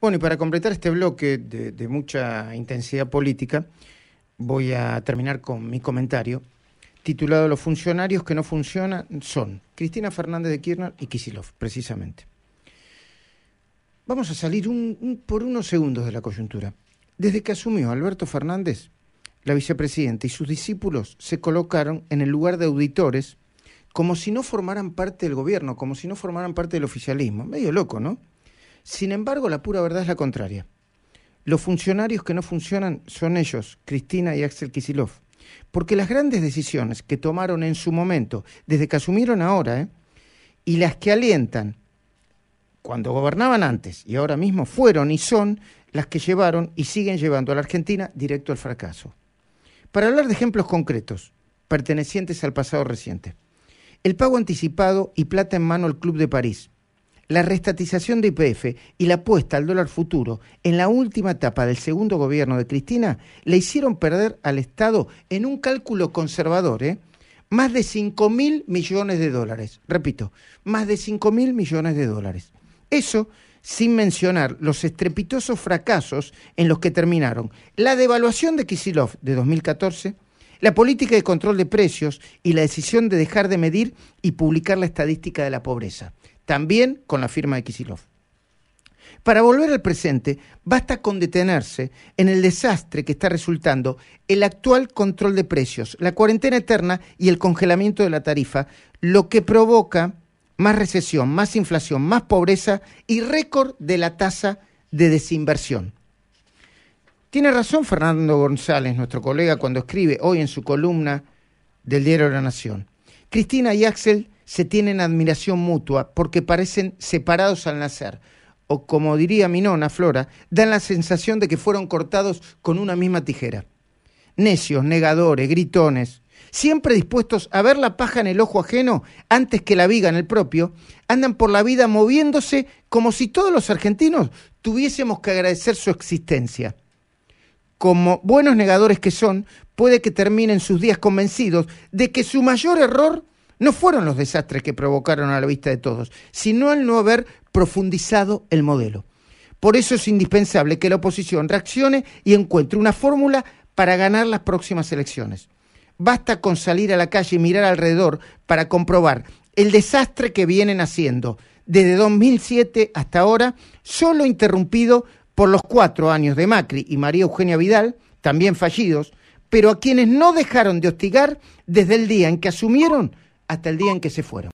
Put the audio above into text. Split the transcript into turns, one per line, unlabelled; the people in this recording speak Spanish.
Bueno, y para completar este bloque de, mucha intensidad política, voy a terminar con mi comentario titulado Los funcionarios que no funcionan son Cristina Fernández de Kirchner y Kisilov, precisamente. Vamos a salir por unos segundos de la coyuntura. Desde que asumió Alberto Fernández, la vicepresidenta y sus discípulos se colocaron en el lugar de auditores como si no formaran parte del gobierno, como si no formaran parte del oficialismo. Medio loco, ¿no? Sin embargo, la pura verdad es la contraria. Los funcionarios que no funcionan son ellos, Cristina y Axel Kisilov. Porque las grandes decisiones que tomaron en su momento, desde que asumieron ahora, ¿eh? y las que alientan cuando gobernaban antes y ahora mismo fueron y son las que llevaron y siguen llevando a la Argentina directo al fracaso. Para hablar de ejemplos concretos, pertenecientes al pasado reciente. El pago anticipado y plata en mano al Club de París, la restatización de IPF y la apuesta al dólar futuro en la última etapa del segundo gobierno de Cristina le hicieron perder al Estado, en un cálculo conservador, ¿eh? más de 5.000 mil millones de dólares. Repito, más de 5.000 mil millones de dólares. Eso sin mencionar los estrepitosos fracasos en los que terminaron la devaluación de Kisilov de 2014, la política de control de precios y la decisión de dejar de medir y publicar la estadística de la pobreza también con la firma de Kisilov. Para volver al presente, basta con detenerse en el desastre que está resultando el actual control de precios, la cuarentena eterna y el congelamiento de la tarifa, lo que provoca más recesión, más inflación, más pobreza y récord de la tasa de desinversión. Tiene razón Fernando González, nuestro colega, cuando escribe hoy en su columna del Diario de la Nación. Cristina y Axel se tienen admiración mutua porque parecen separados al nacer, o como diría mi nona Flora, dan la sensación de que fueron cortados con una misma tijera. Necios, negadores, gritones, siempre dispuestos a ver la paja en el ojo ajeno antes que la viga en el propio, andan por la vida moviéndose como si todos los argentinos tuviésemos que agradecer su existencia. Como buenos negadores que son, puede que terminen sus días convencidos de que su mayor error no fueron los desastres que provocaron a la vista de todos, sino el no haber profundizado el modelo. Por eso es indispensable que la oposición reaccione y encuentre una fórmula para ganar las próximas elecciones. Basta con salir a la calle y mirar alrededor para comprobar el desastre que vienen haciendo desde 2007 hasta ahora, solo interrumpido por los cuatro años de Macri y María Eugenia Vidal, también fallidos, pero a quienes no dejaron de hostigar desde el día en que asumieron hasta el día en que se fueron.